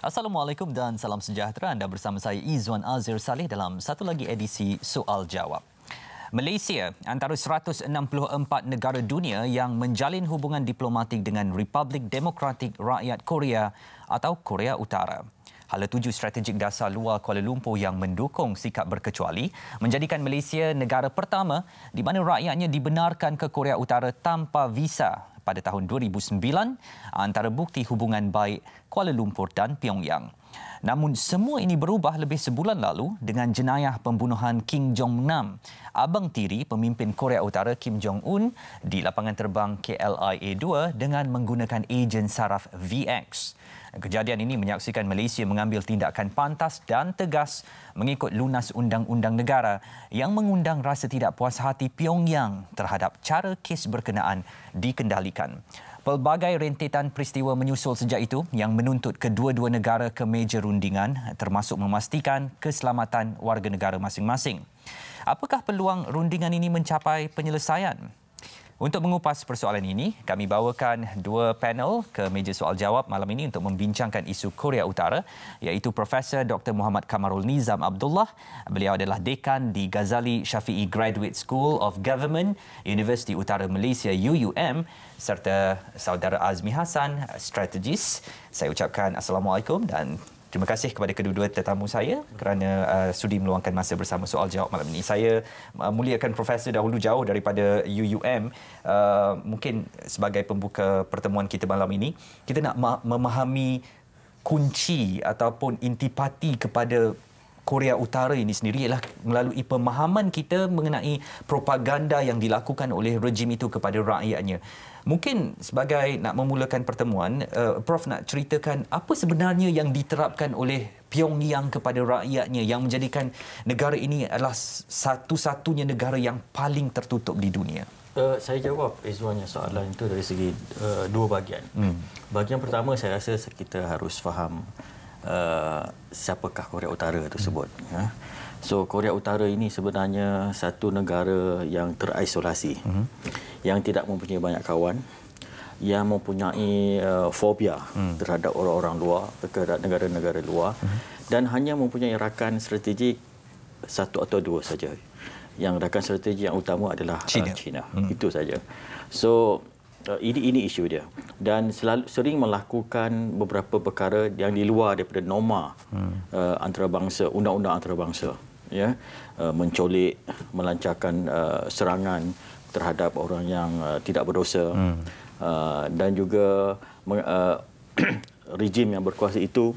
Assalamualaikum dan salam sejahtera anda bersama saya Izwan Azir Saleh dalam satu lagi edisi soal jawab. Malaysia antara 164 negara dunia yang menjalin hubungan diplomatik dengan Republik Demokratik Rakyat Korea atau Korea Utara hala tuju strategik dasar luar Kuala Lumpur yang mendukung sikap berkecuali menjadikan Malaysia negara pertama di mana rakyatnya dibenarkan ke Korea Utara tanpa visa pada tahun 2009 antara bukti hubungan baik Kuala Lumpur dan Pyongyang. Namun semua ini berubah lebih sebulan lalu dengan jenayah pembunuhan Kim Jong-nam, abang tiri pemimpin Korea Utara Kim Jong-un di lapangan terbang KLIA2 dengan menggunakan ejen saraf VX. Kejadian ini menyaksikan Malaysia mengambil tindakan pantas dan tegas mengikut lunas undang-undang negara yang mengundang rasa tidak puas hati Pyongyang terhadap cara kes berkenaan dikendalikan. Pelbagai rentetan peristiwa menyusul sejak itu yang menuntut kedua-dua negara ke meja rundingan termasuk memastikan keselamatan warga negara masing-masing. Apakah peluang rundingan ini mencapai penyelesaian? Untuk mengupas persoalan ini, kami bawakan dua panel ke meja soal jawab malam ini untuk membincangkan isu Korea Utara, iaitu Profesor Dr. Muhammad Kamarul Nizam Abdullah. Beliau adalah dekan di Ghazali Shafii Graduate School of Government, Universiti Utara Malaysia UUM serta saudara Azmi Hasan, strategis. Saya ucapkan assalamualaikum dan Terima kasih kepada kedua-dua tetamu saya kerana uh, sudi meluangkan masa bersama soal jawab malam ini. Saya uh, muliakan profesor dahulu jauh daripada UUM. Uh, mungkin sebagai pembuka pertemuan kita malam ini, kita nak memahami kunci ataupun intipati kepada Korea Utara ini sendiri ialah melalui pemahaman kita mengenai propaganda yang dilakukan oleh rejim itu kepada rakyatnya. Mungkin sebagai nak memulakan pertemuan, uh, Prof nak ceritakan apa sebenarnya yang diterapkan oleh Pyongyang kepada rakyatnya yang menjadikan negara ini adalah satu-satunya negara yang paling tertutup di dunia. Uh, saya jawab Ezwanya soalan itu dari segi uh, dua bahagian. Hmm. Bagian pertama saya rasa kita harus faham uh, siapakah Korea Utara tersebut. Hmm. Ya. So Korea Utara ini sebenarnya satu negara yang terisolasi, mm-hmm. yang tidak mempunyai banyak kawan, yang mempunyai uh, fobia mm. terhadap orang-orang luar, terhadap negara-negara luar, mm-hmm. dan hanya mempunyai rakan strategik satu atau dua saja. Yang rakan strategik yang utama adalah China. Uh, China. Mm. Itu saja. So uh, ini ini isu dia dan selalu sering melakukan beberapa perkara yang di luar daripada norma hmm. uh, antarabangsa undang-undang antarabangsa ya uh, mencolik melancarkan uh, serangan terhadap orang yang uh, tidak berdosa hmm. uh, dan juga uh, rejim yang berkuasa itu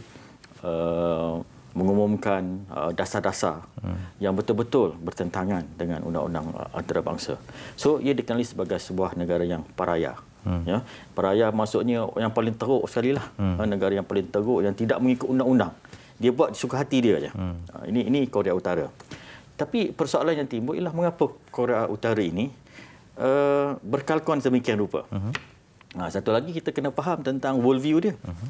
uh, mengumumkan uh, dasar-dasar hmm. yang betul-betul bertentangan dengan undang-undang uh, antarabangsa. So ia dikenali sebagai sebuah negara yang paraya. Hmm. Ya. Paraya maksudnya yang paling teruk sekali lah. Hmm. Uh, negara yang paling teruk yang tidak mengikut undang-undang dia buat suka hati dia aja. Hmm. Ha, ini ini Korea Utara. Tapi persoalan yang timbul ialah mengapa Korea Utara ini uh, eh, berkalkon semikian rupa. Uh-huh. Satu lagi kita kena faham tentang worldview dia. Uh-huh.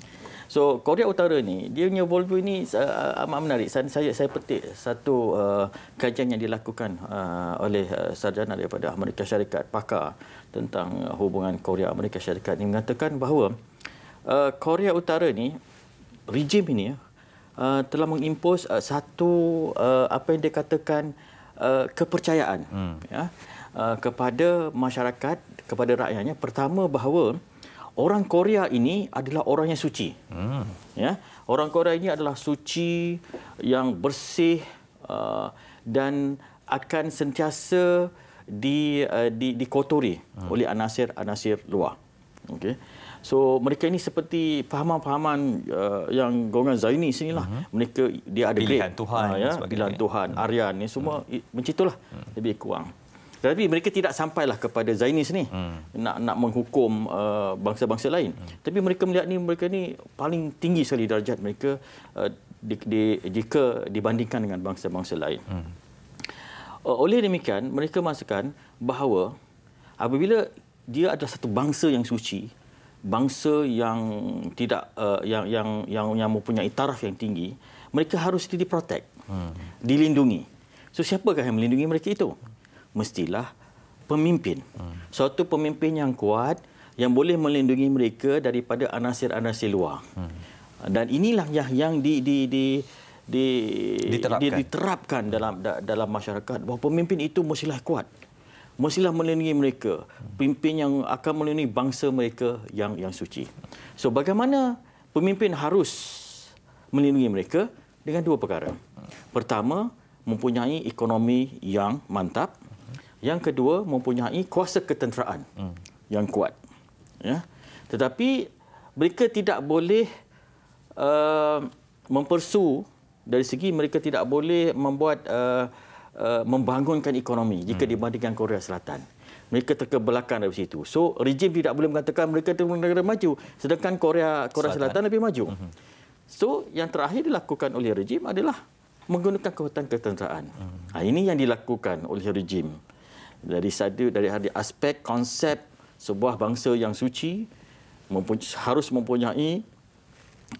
So Korea Utara ni dia punya worldview ini uh, amat menarik. Saya saya petik satu uh, kajian yang dilakukan uh, oleh uh, sarjana daripada Amerika Syarikat pakar tentang hubungan Korea Amerika Syarikat ini mengatakan bahawa uh, Korea Utara ni rejim ini uh, telah mengimpos uh, satu uh, apa yang dikatakan uh, kepercayaan hmm. ya uh, kepada masyarakat kepada rakyatnya pertama bahawa orang Korea ini adalah orang yang suci hmm. ya orang Korea ini adalah suci yang bersih uh, dan akan sentiasa di, uh, di dikotori hmm. oleh anasir-anasir luar okey So mereka ini seperti fahaman-fahaman uh, yang golongan Zainis inilah. Mm-hmm. Mereka dia ada pilihan great, Tuhan uh, ya, pilihan Tuhan, mm-hmm. Aryan ni semua mm-hmm. mencitulah mm-hmm. lebih kurang. Tetapi mereka tidak sampailah kepada Zainis ni mm. nak nak menghukum uh, bangsa-bangsa lain. Mm. Tapi mereka melihat ni mereka ni paling tinggi sekali darjat mereka uh, di, di, jika dibandingkan dengan bangsa-bangsa lain. Mm. Uh, oleh demikian mereka masukkan bahawa apabila dia adalah satu bangsa yang suci, bangsa yang tidak uh, yang yang yang yang mempunyai taraf yang tinggi mereka harus diprotect hmm. dilindungi so siapakah yang melindungi mereka itu mestilah pemimpin hmm. suatu pemimpin yang kuat yang boleh melindungi mereka daripada anasir-anasir luar hmm. dan inilah yang yang di di di di diterapkan, di, diterapkan dalam dalam masyarakat bahawa pemimpin itu mestilah kuat hmm mestilah melindungi mereka pimpin yang akan melindungi bangsa mereka yang yang suci so bagaimana pemimpin harus melindungi mereka dengan dua perkara pertama mempunyai ekonomi yang mantap yang kedua mempunyai kuasa ketenteraan yang kuat ya tetapi mereka tidak boleh uh, mempersu dari segi mereka tidak boleh membuat uh, Uh, membangunkan ekonomi jika hmm. dibandingkan Korea Selatan. Mereka terkebelakang dari situ. So, rejim tidak boleh mengatakan mereka itu negara maju. Sedangkan Korea Korea Selatan, Selatan lebih maju. Hmm. So, yang terakhir dilakukan oleh rejim adalah menggunakan kekuatan ketenteraan. Hmm. Ha, ini yang dilakukan oleh rejim. Dari satu dari aspek konsep sebuah bangsa yang suci mempuny harus mempunyai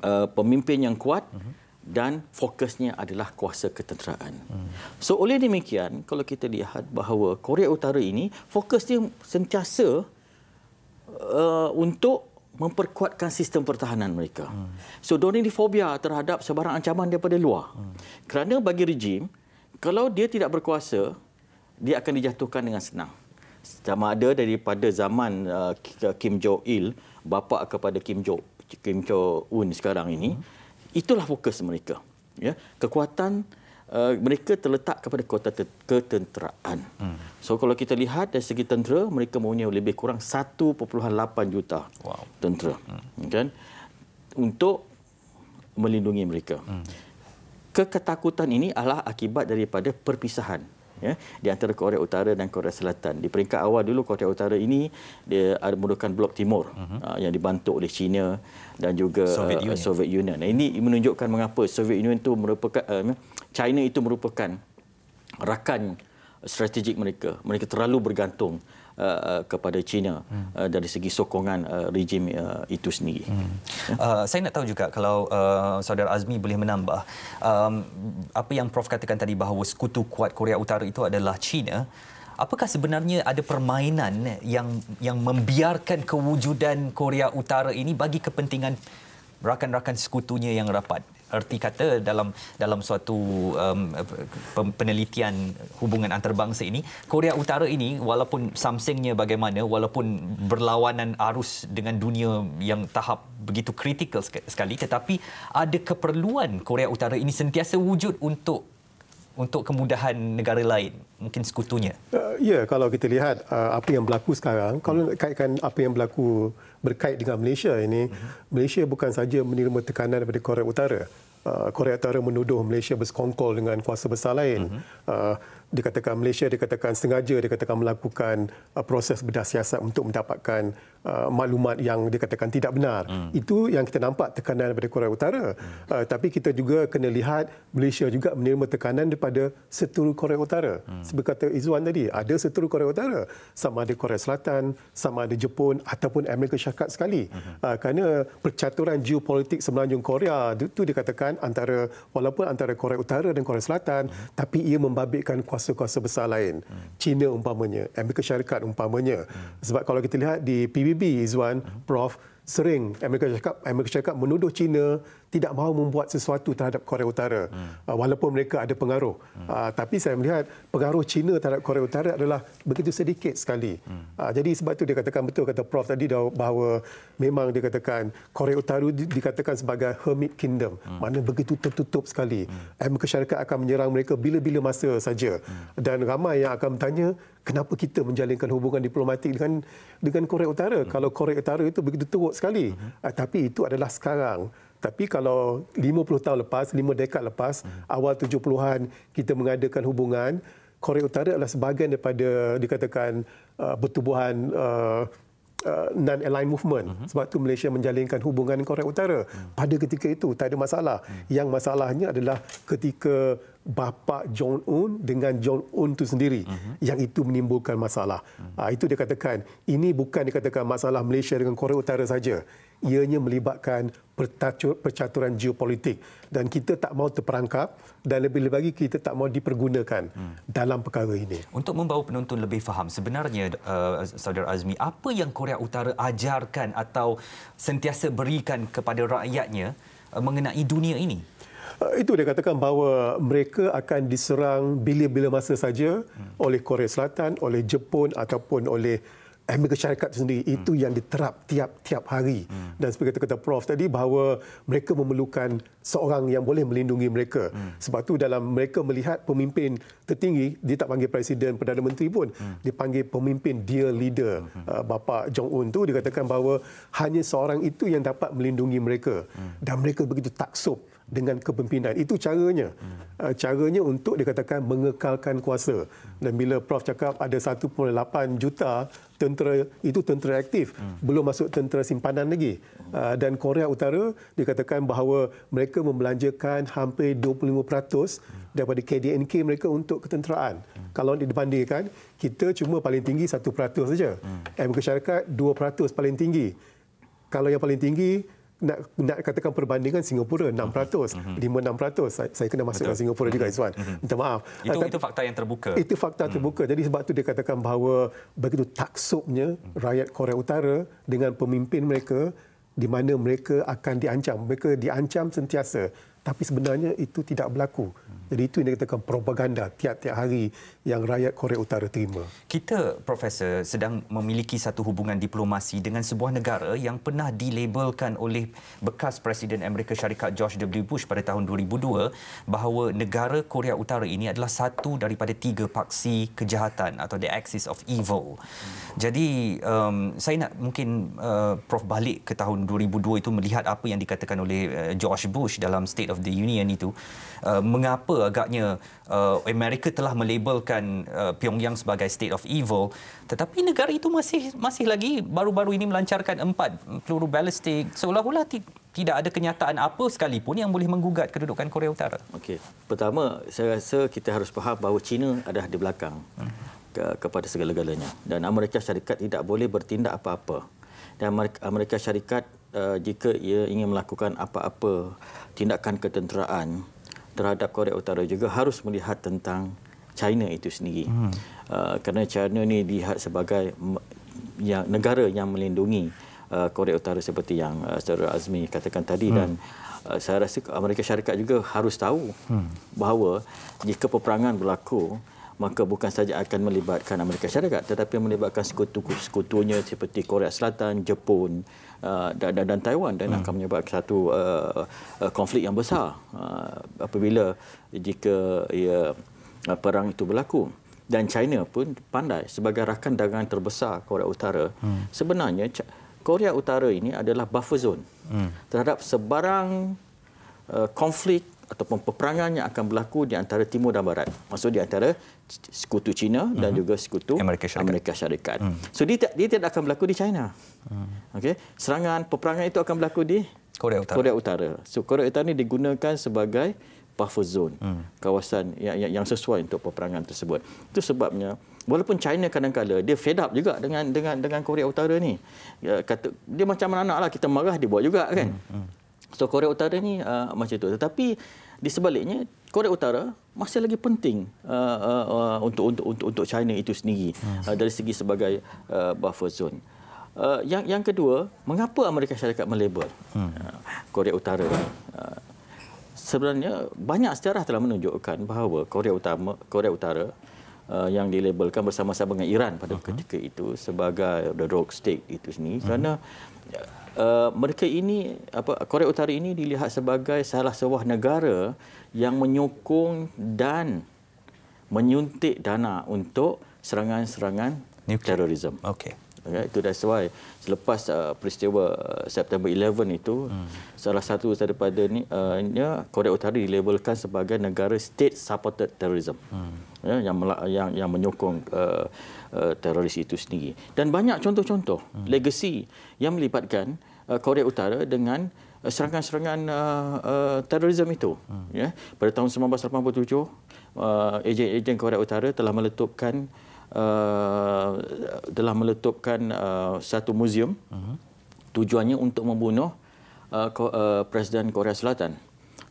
uh, pemimpin yang kuat. Uh -huh dan fokusnya adalah kuasa ketenteraan. Hmm. So oleh demikian kalau kita lihat bahawa Korea Utara ini fokusnya sentiasa uh, untuk memperkuatkan sistem pertahanan mereka. Hmm. So don't fobia terhadap sebarang ancaman daripada luar. Hmm. Kerana bagi rejim kalau dia tidak berkuasa dia akan dijatuhkan dengan senang. Sama ada daripada zaman uh, Kim Jong Il bapa kepada Kim Jong Kim Jong Un sekarang ini. Hmm itulah fokus mereka ya kekuatan uh, mereka terletak kepada kota ketenteraan hmm. so kalau kita lihat dari segi tentera mereka mempunyai lebih kurang 1.8 juta wow. tentera hmm. kan untuk melindungi mereka hmm. Keketakutan ini adalah akibat daripada perpisahan ya, di antara Korea Utara dan Korea Selatan. Di peringkat awal dulu Korea Utara ini dia merupakan blok timur uh-huh. uh, yang dibantu oleh China dan juga Soviet ah, Union. Uh, Soviet Union. Nah, ini menunjukkan mengapa Soviet Union itu merupakan uh, China itu merupakan rakan strategik mereka. Mereka terlalu bergantung Uh, uh, kepada China hmm. dari segi sokongan rejim itu sendiri. Hmm. Ya? Uh, saya nak tahu juga kalau uh, saudara Azmi boleh menambah um, apa yang Prof katakan tadi bahawa sekutu kuat Korea Utara itu adalah China. Apakah sebenarnya ada permainan yang yang membiarkan kewujudan Korea Utara ini bagi kepentingan rakan-rakan sekutunya yang rapat? erti kata dalam dalam suatu um, penelitian hubungan antarabangsa ini Korea Utara ini walaupun Samsungnya bagaimana walaupun berlawanan arus dengan dunia yang tahap begitu kritikal sekali tetapi ada keperluan Korea Utara ini sentiasa wujud untuk untuk kemudahan negara lain mungkin sekutunya. Uh, ya, kalau kita lihat uh, apa yang berlaku sekarang, kalau hmm. kaitkan apa yang berlaku berkait dengan Malaysia ini, hmm. Malaysia bukan saja menerima tekanan daripada Korea Utara. Uh, Korea Utara menuduh Malaysia bersekongkol dengan kuasa besar lain. Hmm. Uh, dikatakan Malaysia dikatakan sengaja dikatakan melakukan uh, proses bedah siasat untuk mendapatkan uh, maklumat yang dikatakan tidak benar. Hmm. Itu yang kita nampak tekanan daripada Korea Utara. Hmm. Uh, tapi kita juga kena lihat Malaysia juga menerima tekanan daripada seteru Korea Utara. Hmm. Seperti kata Izzuan tadi, ada seteru Korea Utara. Sama ada Korea Selatan, sama ada Jepun ataupun Amerika Syarikat sekali. Hmm. Uh, kerana percaturan geopolitik semenanjung Korea itu dikatakan antara walaupun antara Korea Utara dan Korea Selatan, hmm. tapi ia membabitkan kuasa kuasa-kuasa besar lain. Hmm. China umpamanya, Amerika Syarikat umpamanya. Hmm. Sebab kalau kita lihat di PBB, Izwan, hmm. Prof, sering Amerika Syarikat, Amerika Syarikat menuduh China tidak mahu membuat sesuatu terhadap Korea Utara hmm. Ah, walaupun mereka ada pengaruh hmm. uh, tapi saya melihat pengaruh China terhadap Korea Utara adalah begitu sedikit sekali hmm. uh, jadi sebab itu dia katakan betul kata prof tadi bahawa memang dia katakan Korea Utara dikatakan sebagai hermit kingdom hmm. mana begitu tertutup sekali hmm. Amerika Syarikat akan menyerang mereka bila-bila masa saja hmm. dan ramai yang akan bertanya kenapa kita menjalinkan hubungan diplomatik dengan dengan Korea Utara hmm. kalau Korea Utara itu begitu teruk sekali hmm. uh, tapi itu adalah sekarang tapi kalau 50 tahun lepas, 5 dekad lepas, hmm. awal 70-an kita mengadakan hubungan, Korea Utara adalah sebahagian daripada dikatakan uh, pertubuhan uh, uh, non-aligned movement. Hmm. Sebab tu Malaysia menjalinkan hubungan dengan Korea Utara. Hmm. Pada ketika itu, tak ada masalah. Hmm. Yang masalahnya adalah ketika bapa John Un dengan John Un itu sendiri uh-huh. yang itu menimbulkan masalah. Uh-huh. Ha, itu dikatakan ini bukan dikatakan masalah Malaysia dengan Korea Utara saja ianya melibatkan percaturan geopolitik dan kita tak mau terperangkap dan lebih-lebih lagi kita tak mau dipergunakan hmm. dalam perkara ini. Untuk membawa penonton lebih faham, sebenarnya uh, Saudara Azmi, apa yang Korea Utara ajarkan atau sentiasa berikan kepada rakyatnya uh, mengenai dunia ini? Uh, itu dia katakan bahawa mereka akan diserang bila-bila masa saja hmm. oleh Korea Selatan, oleh Jepun ataupun oleh Amerika Syarikat sendiri hmm. itu yang diterap tiap-tiap hari hmm. dan seperti kata prof tadi bahawa mereka memerlukan seorang yang boleh melindungi mereka hmm. sebab tu dalam mereka melihat pemimpin tertinggi dia tak panggil presiden perdana menteri pun hmm. dia pemimpin dear leader hmm. Uh, bapa Jong Un tu dikatakan bahawa hanya seorang itu yang dapat melindungi mereka hmm. dan mereka begitu taksub dengan kepimpinan. Itu caranya. Hmm. Ah, caranya untuk dikatakan mengekalkan kuasa. Dan bila Prof cakap ada 1.8 juta tentera, itu tentera aktif. Hmm. Belum masuk tentera simpanan lagi. Hmm. Ah, dan Korea Utara dikatakan bahawa mereka membelanjakan hampir 25% daripada KDNK mereka untuk ketenteraan. Kalau dibandingkan, kita cuma paling tinggi 1% saja. Amerika eh, Syarikat 2% paling tinggi. Kalau yang paling tinggi, nak, nak katakan perbandingan Singapura 6%, mm-hmm. 5-6%. Saya, saya kena masukkan Singapura juga, mm-hmm. maaf. Itu, ah, Tapi, itu fakta yang terbuka. Itu fakta mhm. terbuka. Mm-hmm. Jadi sebab itu dia katakan bahawa begitu taksubnya rakyat Korea Utara dengan pemimpin mereka di mana mereka akan diancam. Mereka diancam sentiasa tapi sebenarnya itu tidak berlaku. Jadi itu yang dikatakan propaganda tiap-tiap hari yang rakyat Korea Utara terima. Kita, Profesor, sedang memiliki satu hubungan diplomasi dengan sebuah negara yang pernah dilabelkan oleh bekas Presiden Amerika Syarikat George W. Bush pada tahun 2002 bahawa negara Korea Utara ini adalah satu daripada tiga paksi kejahatan atau the axis of evil. Jadi um, saya nak mungkin uh, Prof balik ke tahun 2002 itu melihat apa yang dikatakan oleh uh, George Bush dalam State of the Union itu uh, mengapa agaknya uh, Amerika telah melabelkan uh, Pyongyang sebagai state of evil tetapi negara itu masih masih lagi baru-baru ini melancarkan empat peluru balistik seolah-olah ti- tidak ada kenyataan apa sekalipun yang boleh menggugat kedudukan Korea Utara. Okey. Pertama, saya rasa kita harus faham bahawa China ada di belakang ke- kepada segala-galanya dan Amerika Syarikat tidak boleh bertindak apa-apa. Dan Amerika Syarikat uh, jika ia ingin melakukan apa-apa tindakan ketenteraan terhadap Korea Utara juga harus melihat tentang China itu sendiri. Hmm. Uh, kerana China ini dilihat sebagai yang negara yang melindungi uh, Korea Utara seperti yang uh, Saudara Azmi katakan tadi hmm. dan uh, saya rasa Amerika Syarikat juga harus tahu hmm. bahawa jika peperangan berlaku maka bukan saja akan melibatkan Amerika Syarikat tetapi melibatkan sekutu-sekutunya seperti Korea Selatan, Jepun, Uh, dan, dan, dan Taiwan dan hmm. akan menyebabkan satu uh, uh konflik yang besar uh, apabila jika ya, perang itu berlaku dan China pun pandai sebagai rakan dagangan terbesar Korea Utara hmm. sebenarnya Korea Utara ini adalah buffer zone hmm. terhadap sebarang uh, konflik ataupun peperangan yang akan berlaku di antara timur dan barat maksud di antara sekutu China dan mm-hmm. juga sekutu Amerika Syarikat. Amerika Syarikat. Mm. So dia tidak dia tidak akan berlaku di China. Mm. Okey. Serangan peperangan itu akan berlaku di Korea Utara. Korea Utara. So Korea Utara ini digunakan sebagai buffer zone. Mm. Kawasan yang, yang yang sesuai untuk peperangan tersebut. Itu sebabnya walaupun China kadang kadang dia fed up juga dengan dengan dengan Korea Utara ni. Ya, kata dia macam anak-anaklah kita marah dia buat juga kan. Mm. Mm. So Korea Utara ni uh, macam tu. Tetapi di sebaliknya Korea Utara masih lagi penting uh, uh, uh untuk untuk untuk China itu sendiri uh, dari segi sebagai uh, buffer zone. Uh, yang yang kedua, mengapa Amerika Syarikat melabel hmm. uh, Korea Utara? Uh, sebenarnya banyak sejarah telah menunjukkan bahawa Korea Utara Korea Utara uh, Uh, yang dilabelkan bersama-sama dengan Iran pada uh ketika itu sebagai the rock state itu sendiri uh-huh. kerana uh, mereka ini apa Korea Utara ini dilihat sebagai salah sebuah negara yang menyokong dan menyuntik dana untuk serangan-serangan terorisme. Okay. Ya, itu that's why selepas uh, peristiwa uh, September 11 itu hmm. salah satu daripada ini, uh, ya, Korea Utara dilabelkan sebagai negara state supported terrorism. Hmm. Ya, yang, yang yang menyokong uh, uh, teroris itu sendiri. Dan banyak contoh-contoh hmm. legacy yang melibatkan uh, Korea Utara dengan uh, serangan-serangan uh, uh, terorisme itu hmm. ya pada tahun 1987 uh, ejen-ejen Korea Utara telah meletupkan uh, telah meletupkan uh, satu muzium uh-huh. tujuannya untuk membunuh uh, uh, Presiden Korea Selatan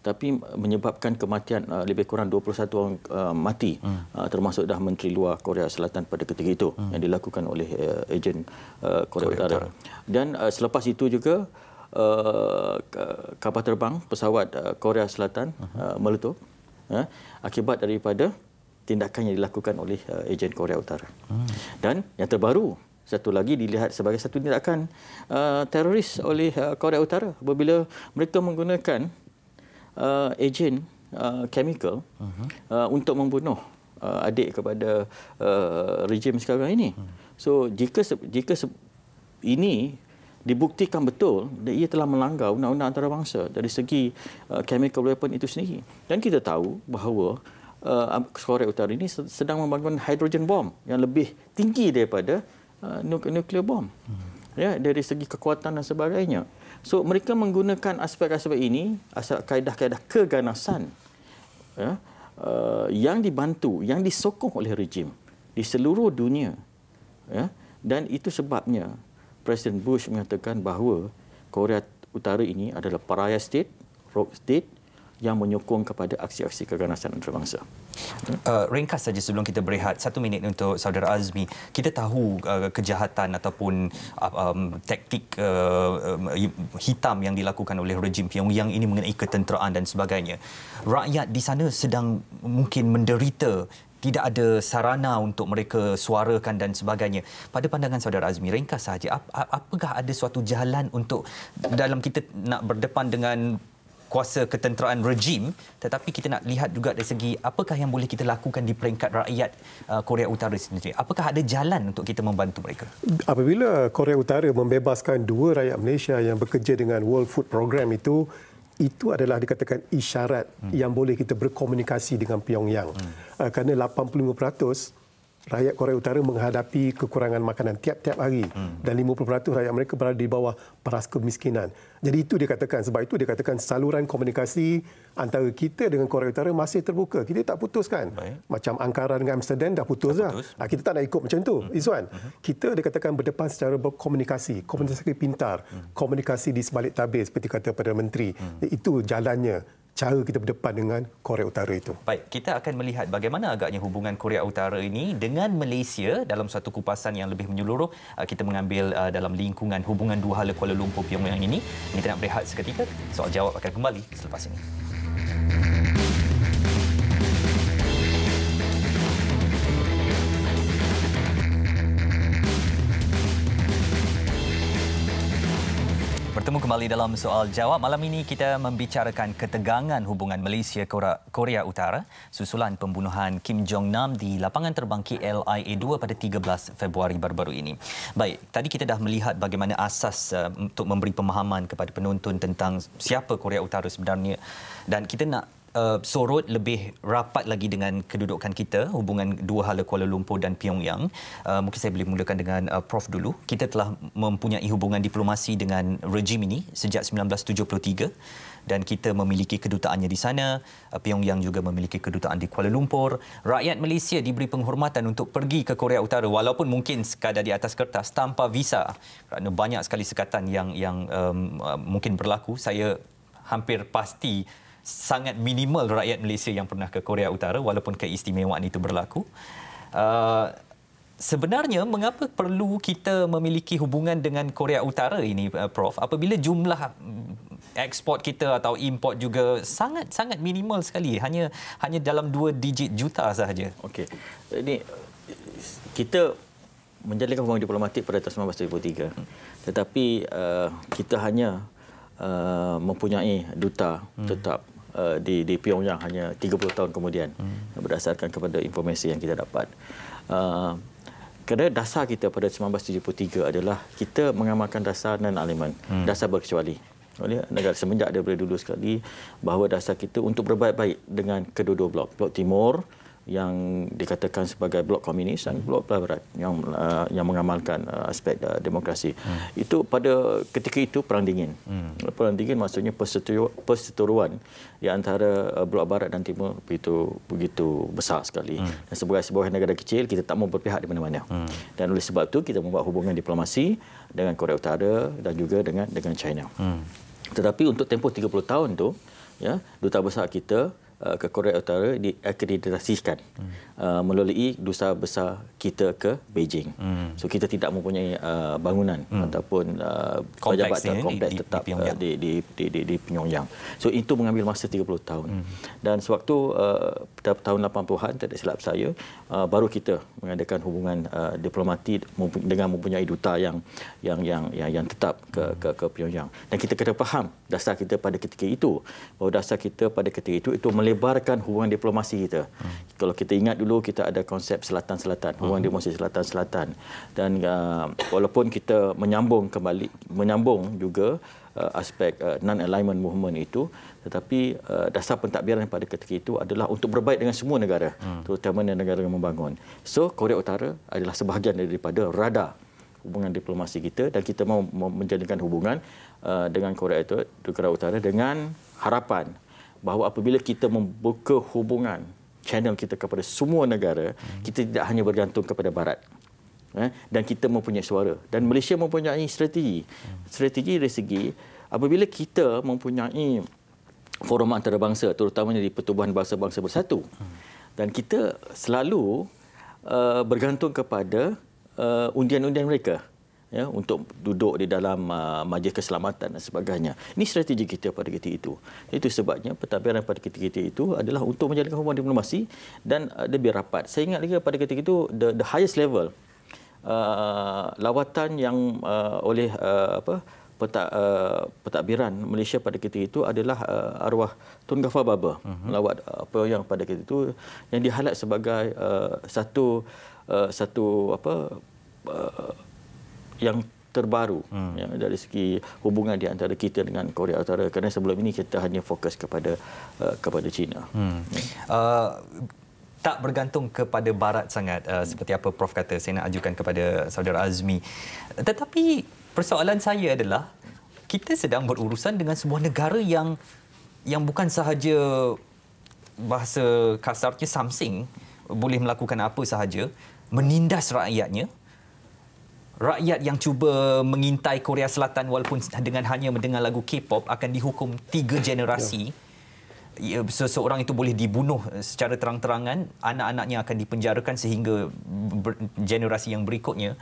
tapi menyebabkan kematian uh, lebih kurang 21 orang uh, mati hmm. uh, termasuk dah menteri luar Korea Selatan pada ketika itu hmm. yang dilakukan oleh uh, ejen uh, Korea, Korea Utara. Dan uh, selepas itu juga uh, kapal terbang pesawat uh, Korea Selatan uh-huh. uh, meletup uh, akibat daripada tindakan yang dilakukan oleh uh, ejen Korea Utara. Hmm. Dan yang terbaru, satu lagi dilihat sebagai satu tindakan uh, teroris oleh uh, Korea Utara apabila mereka menggunakan uh, ejen kimikal uh, uh-huh. uh, untuk membunuh uh, adik kepada uh, rejim sekarang ini. Hmm. So jika jika ini dibuktikan betul dan ia telah melanggar undang-undang antarabangsa dari segi uh, chemical weapon itu sendiri. Dan kita tahu bahawa uh, Korea Utara ini sedang membangun hidrogen bom yang lebih tinggi daripada uh, nuklear bom. Hmm. Ya, dari segi kekuatan dan sebagainya. So mereka menggunakan aspek-aspek ini, asal kaedah-kaedah keganasan ya, uh, yang dibantu, yang disokong oleh rejim di seluruh dunia. Ya, dan itu sebabnya Presiden Bush mengatakan bahawa Korea Utara ini adalah pariah state, rogue state yang menyokong kepada aksi-aksi keganasan antarabangsa. Uh, ringkas saja sebelum kita berehat, satu minit untuk Saudara Azmi. Kita tahu uh, kejahatan ataupun uh, um, taktik uh, hitam yang dilakukan oleh rejim Pyongyang ini mengenai ketenteraan dan sebagainya. Rakyat di sana sedang mungkin menderita tidak ada sarana untuk mereka suarakan dan sebagainya. Pada pandangan saudara Azmi ringkas saja apakah ada suatu jalan untuk dalam kita nak berdepan dengan kuasa ketenteraan rejim tetapi kita nak lihat juga dari segi apakah yang boleh kita lakukan di peringkat rakyat uh, Korea Utara sendiri. Apakah ada jalan untuk kita membantu mereka? Apabila Korea Utara membebaskan dua rakyat Malaysia yang bekerja dengan World Food Program itu, itu adalah dikatakan isyarat hmm. yang boleh kita berkomunikasi dengan Pyongyang. Hmm. Uh, kerana 85% rakyat Korea Utara menghadapi kekurangan makanan tiap-tiap hari hmm. dan 50% rakyat mereka berada di bawah paras kemiskinan. Jadi itu dia katakan sebab itu dia katakan saluran komunikasi antara kita dengan Korea Utara masih terbuka. Kita tak putuskan. Macam Ankara dengan Amsterdam dah putus dah. Lah. Putus. Kita tak nak ikut macam tu. Hmm. hmm. kita dia katakan berdepan secara berkomunikasi, komunikasi pintar, hmm. komunikasi di sebalik tabir seperti kata Perdana Menteri. Hmm. Itu jalannya cara kita berdepan dengan Korea Utara itu. Baik, kita akan melihat bagaimana agaknya hubungan Korea Utara ini dengan Malaysia dalam satu kupasan yang lebih menyeluruh. Ah, kita mengambil ah, dalam lingkungan hubungan dua hala Kuala Lumpur Pyongyang ini. Kita nak berehat seketika. Soal jawab akan kembali selepas ini. bertemu kembali dalam soal jawab. Malam ini kita membicarakan ketegangan hubungan Malaysia Korea Utara susulan pembunuhan Kim Jong Nam di lapangan terbang KLIA2 pada 13 Februari baru-baru ini. Baik, tadi kita dah melihat bagaimana asas uh, untuk memberi pemahaman kepada penonton tentang siapa Korea Utara sebenarnya dan kita nak uh, sorot lebih rapat lagi dengan kedudukan kita hubungan dua hala Kuala Lumpur dan Pyongyang. Uh, mungkin saya boleh mulakan dengan uh, prof dulu. Kita telah mempunyai hubungan diplomasi dengan rejim ini sejak 1973 dan kita memiliki kedutaannya di sana. Uh, Pyongyang juga memiliki kedutaan di Kuala Lumpur. Rakyat Malaysia diberi penghormatan untuk pergi ke Korea Utara walaupun mungkin sekadar di atas kertas tanpa visa. Kerana banyak sekali sekatan yang yang um, uh, mungkin berlaku. Saya hampir pasti sangat minimal rakyat Malaysia yang pernah ke Korea Utara walaupun keistimewaan itu berlaku. Uh, sebenarnya mengapa perlu kita memiliki hubungan dengan Korea Utara ini uh, Prof? Apabila jumlah mm, ekspor kita atau import juga sangat-sangat minimal sekali. Hanya hanya dalam dua digit juta sahaja. Okey. Ini kita menjalankan hubungan diplomatik pada tahun 1973. Hmm. Tetapi uh, kita hanya uh, mempunyai duta hmm. tetap uh, di di Pyongyang hanya 30 tahun kemudian hmm. berdasarkan kepada informasi yang kita dapat. Uh, kerana dasar kita pada 1973 adalah kita mengamalkan dasar non aliman hmm. dasar berkecuali. Oleh negara semenjak daripada dulu sekali bahawa dasar kita untuk berbaik-baik dengan kedua-dua blok, blok timur, yang dikatakan sebagai blok komunis dan blok barat yang uh, yang mengamalkan uh, aspek uh, demokrasi. Hmm. Itu pada ketika itu perang dingin. Hmm. Perang dingin maksudnya perseteruan di antara uh, blok barat dan timur begitu begitu besar sekali. Hmm. Dan sebagai sebuah negara kecil kita tak mau berpihak di mana-mana. Hmm. Dan oleh sebab itu kita membuat hubungan diplomasi dengan Korea Utara dan juga dengan dengan China. Hmm. Tetapi untuk tempoh 30 tahun tu ya duta besar kita Uh, ke Korea Utara diakreditasikan hmm. uh, melalui duta besar kita ke Beijing. Hmm. So kita tidak mempunyai uh, bangunan hmm. ataupun uh, pejabat ter- eh, kompleks tetap uh, di di di di, di Pyongyang. So itu mengambil masa 30 tahun. Hmm. Dan sewaktu uh, tahun 80-an tidak silap saya uh, baru kita mengadakan hubungan uh, diplomatik dengan mempunyai duta yang yang yang yang, yang tetap ke, hmm. ke ke Pyongyang. Dan kita kena faham dasar kita pada ketika itu. Bahawa dasar kita pada ketika itu itu melalui melebarkan hubungan diplomasi kita. Hmm. Kalau kita ingat dulu kita ada konsep selatan-selatan, hubungan hmm. diplomasi selatan-selatan. Dan uh, walaupun kita menyambung kembali menyambung juga uh, aspek uh, non-alignment movement itu tetapi uh, dasar pentadbiran pada ketika itu adalah untuk berbaik dengan semua negara, hmm. terutamanya negara yang membangun. So Korea Utara adalah sebahagian daripada radar hubungan diplomasi kita dan kita mau menjalinkan hubungan uh, dengan Korea itu, Korea Utara dengan harapan bahawa apabila kita membuka hubungan channel kita kepada semua negara, kita tidak hanya bergantung kepada barat. Eh, dan kita mempunyai suara dan Malaysia mempunyai strategi. Strategi dari segi apabila kita mempunyai forum antarabangsa terutamanya di Pertubuhan Bangsa-Bangsa Bersatu. Dan kita selalu uh, bergantung kepada uh, undian-undian mereka ya untuk duduk di dalam uh, majlis keselamatan dan sebagainya. Ini strategi kita pada ketika itu. Itu sebabnya pentadbiran pada ketika itu adalah untuk menjalankan hubungan diplomasi dan uh, lebih rapat. Saya ingat lagi pada ketika itu the, the highest level uh, lawatan yang uh, oleh uh, apa peta, uh, pentadbiran Malaysia pada ketika itu adalah uh, arwah Tun Ghaffar Baba uh-huh. Mhm. melawat uh, apa yang pada ketika itu yang dihalat sebagai uh, satu uh, satu apa uh, yang terbaru hmm. ya, dari segi hubungan di antara kita dengan Korea Utara kerana sebelum ini kita hanya fokus kepada uh, kepada China. Hmm. Ya. Uh, tak bergantung kepada barat sangat uh, seperti apa prof kata saya nak ajukan kepada saudara Azmi tetapi persoalan saya adalah kita sedang berurusan dengan sebuah negara yang yang bukan sahaja bahasa kasarnya something boleh melakukan apa sahaja menindas rakyatnya rakyat yang cuba mengintai Korea Selatan walaupun dengan hanya mendengar lagu K-pop akan dihukum tiga generasi. Ya, ya seseorang itu boleh dibunuh eh, secara terang-terangan, anak-anaknya akan dipenjarakan sehingga generasi yang berikutnya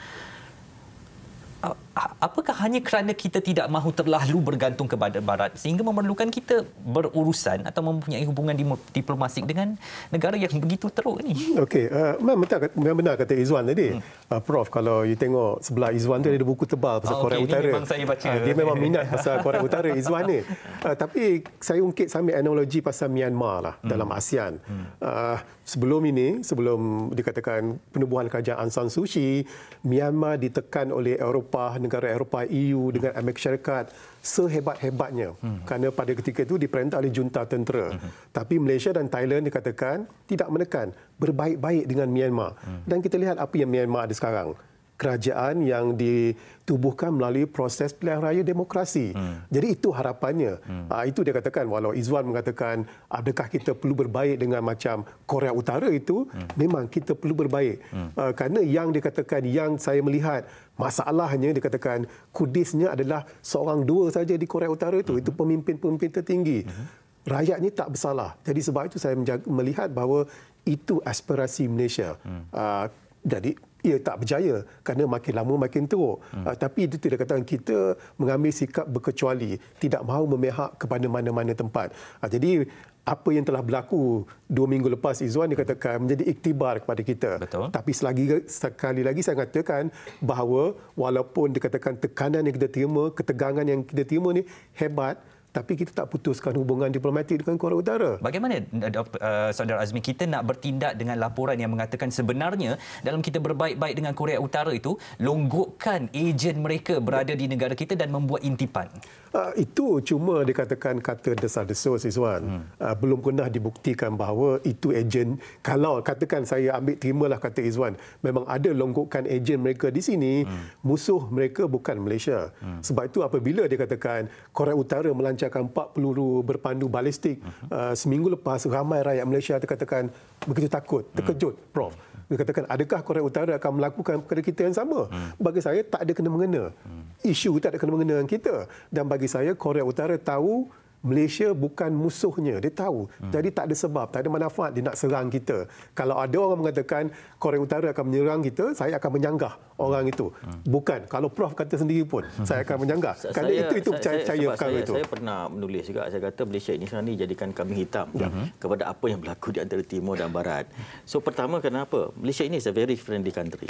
apakah hanya kerana kita tidak mahu terlalu bergantung kepada barat sehingga memerlukan kita berurusan atau mempunyai hubungan diplomatik dengan negara yang begitu teruk ni hmm, okey uh, memang benar, benar kata Izwan tadi hmm. uh, prof kalau you tengok sebelah Izwan tu ada buku tebal pasal oh, okay. Korea Utara memang saya baca uh, dia memang minat pasal Korea Utara Izwan ni uh, tapi saya ungkit sambil analogi pasal Myanmar lah hmm. dalam ASEAN hmm. uh, sebelum ini sebelum dikatakan penubuhan kerajaan Aung San Suu Kyi Myanmar ditekan oleh Eropah negara Eropah EU dengan Amerika Syarikat sehebat-hebatnya hmm. kerana pada ketika itu diperintah oleh junta tentera hmm. tapi Malaysia dan Thailand dikatakan tidak menekan berbaik-baik dengan Myanmar hmm. dan kita lihat apa yang Myanmar ada sekarang kerajaan yang ditubuhkan melalui proses pilihan raya demokrasi. Hmm. Jadi itu harapannya. Hmm. Uh, itu dia katakan walau Izwan mengatakan adakah kita perlu berbaik dengan macam Korea Utara itu hmm. memang kita perlu berbaik. Hmm. Uh, kerana yang dikatakan yang saya melihat masalahnya dikatakan kudisnya adalah seorang dua saja di Korea Utara itu hmm. itu pemimpin-pemimpin tertinggi. Hmm. Rakyat ini tak bersalah. Jadi sebab itu saya melihat bahawa itu aspirasi Malaysia. Hmm. Uh, jadi ia tak berjaya kerana makin lama makin teruk hmm. Ah, tapi itu tidak katakan kita mengambil sikap berkecuali tidak mahu memihak kepada mana-mana tempat ah, jadi apa yang telah berlaku dua minggu lepas Izzuan dikatakan menjadi iktibar kepada kita. Betul. Tapi selagi sekali lagi saya katakan bahawa walaupun dikatakan tekanan yang kita terima, ketegangan yang kita terima ini hebat, hmm tapi kita tak putuskan hubungan diplomatik dengan Korea Utara. Bagaimana eh, eh, Saudara Azmi kita nak bertindak dengan laporan yang mengatakan sebenarnya dalam kita berbaik-baik dengan Korea Utara itu longgokkan ejen mereka berada di negara kita dan membuat intipan. Uh, itu cuma dikatakan kata desa-desus Iswan. Hmm. Uh, belum pernah dibuktikan bahawa itu ejen kalau katakan saya ambil terimalah kata Iswan memang ada longgokkan ejen mereka di sini hmm. musuh mereka bukan Malaysia. Hmm. Sebab itu apabila dikatakan Korea Utara melancarkan melancarkan 4 peluru berpandu balistik uh, seminggu lepas ramai rakyat Malaysia terkatakan begitu takut terkejut hmm. prof dikatakan adakah Korea Utara akan melakukan perkara kita yang sama hmm. bagi saya tak ada kena mengena hmm. isu tak ada kena mengena dengan kita dan bagi saya Korea Utara tahu Malaysia bukan musuhnya. Dia tahu. Hmm. Jadi tak ada sebab, tak ada manfaat dia nak serang kita. Kalau ada orang mengatakan Korea Utara akan menyerang kita, saya akan menyanggah orang itu. Hmm. Bukan. Kalau Prof kata sendiri pun, hmm. saya akan menyanggah. Kerana itu, itu saya, percaya perkara itu. Saya pernah menulis juga, saya kata Malaysia ini sekarang ini jadikan kami hitam ya. kepada apa yang berlaku di antara Timur dan Barat. So pertama kenapa? Malaysia ini is a very friendly country.